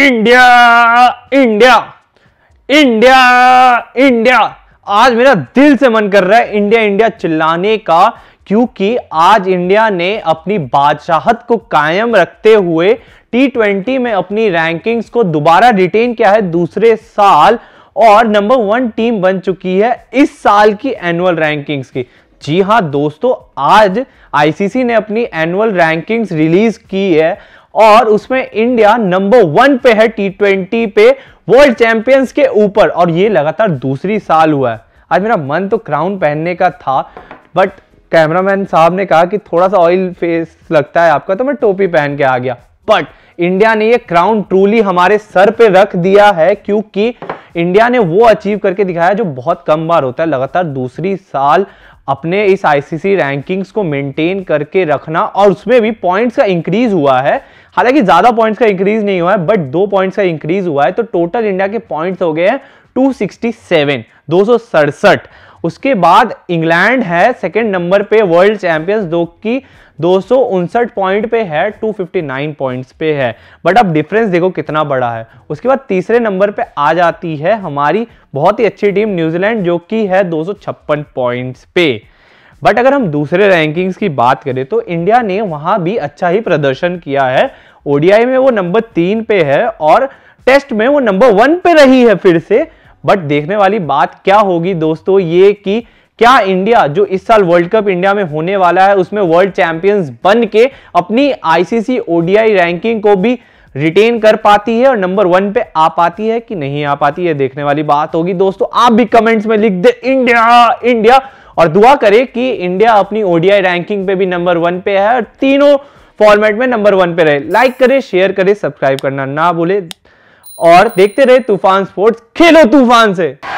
India India India India आज मेरा दिल से मन कर रहा है इंडिया इंडिया चिल्लाने का क्योंकि आज इंडिया ने अपनी बादशाहत को कायम रखते हुए टी में अपनी रैंकिंग्स को दोबारा रिटेन किया है दूसरे साल और नंबर वन टीम बन चुकी है इस साल की एनुअल रैंकिंग्स की जी हाँ दोस्तों आज आईसीसी ने अपनी एनुअल रैंकिंग्स रिलीज की है और उसमें इंडिया नंबर वन पे है टी ट्वेंटी पे वर्ल्ड चैंपियंस के ऊपर और ये लगातार दूसरी साल हुआ है आज मेरा मन तो क्राउन पहनने का था बट कैमरामैन साहब ने कहा कि थोड़ा सा ऑयल फेस लगता है आपका तो मैं टोपी पहन के आ गया बट इंडिया ने ये क्राउन ट्रूली हमारे सर पे रख दिया है क्योंकि इंडिया ने वो अचीव करके दिखाया जो बहुत कम बार होता है लगातार दूसरी साल अपने इस आईसीसी रैंकिंग्स को मेंटेन करके रखना और उसमें भी पॉइंट्स का इंक्रीज हुआ है हालांकि ज्यादा पॉइंट्स का इंक्रीज नहीं हुआ है बट दो पॉइंट्स का इंक्रीज हुआ है तो टोटल इंडिया के पॉइंट्स हो गए हैं टू सिक्सटी सेवन दो सौ सड़सठ उसके बाद इंग्लैंड है सेकेंड नंबर पे वर्ल्ड चैंपियंस दो की दो पॉइंट पे है 259 पॉइंट्स पे है बट अब डिफरेंस देखो कितना बड़ा है उसके बाद तीसरे नंबर पे आ जाती है हमारी बहुत ही अच्छी टीम न्यूजीलैंड जो कि है 256 पॉइंट्स पे बट अगर हम दूसरे रैंकिंग्स की बात करें तो इंडिया ने वहां भी अच्छा ही प्रदर्शन किया है ओडीआई में वो नंबर तीन पे है और टेस्ट में वो नंबर वन पे रही है फिर से बट देखने वाली बात क्या होगी दोस्तों ये कि क्या इंडिया जो इस साल वर्ल्ड कप इंडिया में होने वाला है उसमें वर्ल्ड चैंपियंस बन के अपनी आईसीसी ओडीआई रैंकिंग को भी रिटेन कर पाती है और नंबर वन पे आ पाती है कि नहीं आ पाती है देखने वाली बात होगी दोस्तों आप भी कमेंट्स में लिख दे इंडिया इंडिया और दुआ करें कि इंडिया अपनी ओडीआई रैंकिंग पे भी नंबर वन पे है और तीनों फॉर्मेट में नंबर वन पे रहे लाइक करें शेयर करें सब्सक्राइब करना ना भूले और देखते रहे तूफान स्पोर्ट्स खेलो तूफान से